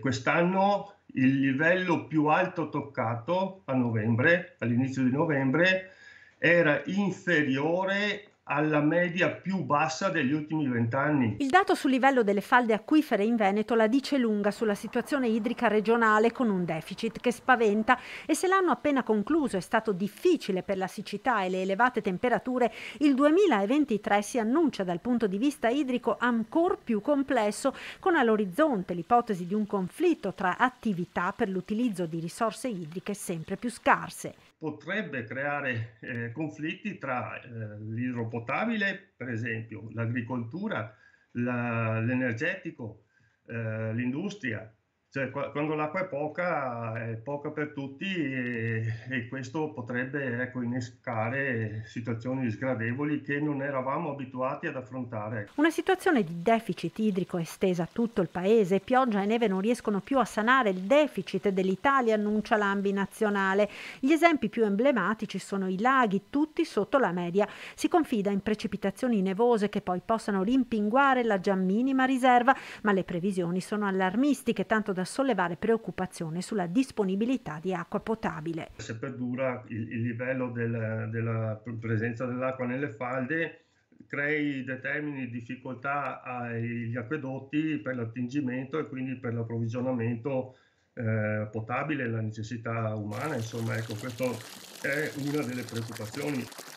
Quest'anno il livello più alto toccato a novembre, all'inizio di novembre, era inferiore alla media più bassa degli ultimi vent'anni. Il dato sul livello delle falde acquifere in Veneto la dice lunga sulla situazione idrica regionale con un deficit che spaventa e se l'anno appena concluso è stato difficile per la siccità e le elevate temperature, il 2023 si annuncia dal punto di vista idrico ancora più complesso con all'orizzonte l'ipotesi di un conflitto tra attività per l'utilizzo di risorse idriche sempre più scarse. Potrebbe creare eh, conflitti tra eh, l'idropolitica potabile, per esempio, l'agricoltura, la, l'energetico, eh, l'industria. Cioè, quando l'acqua è poca, è poca per tutti e e questo potrebbe ecco, innescare situazioni sgradevoli che non eravamo abituati ad affrontare. Una situazione di deficit idrico estesa a tutto il paese, pioggia e neve non riescono più a sanare il deficit dell'Italia, annuncia l'Ambi nazionale. Gli esempi più emblematici sono i laghi, tutti sotto la media. Si confida in precipitazioni nevose che poi possano rimpinguare la già minima riserva, ma le previsioni sono allarmistiche, tanto da sollevare preoccupazione sulla disponibilità di acqua potabile se perdura il, il livello del, della presenza dell'acqua nelle falde, crei, determini difficoltà agli acquedotti per l'attingimento e quindi per l'approvvigionamento eh, potabile, la necessità umana, insomma, ecco, questa è una delle preoccupazioni.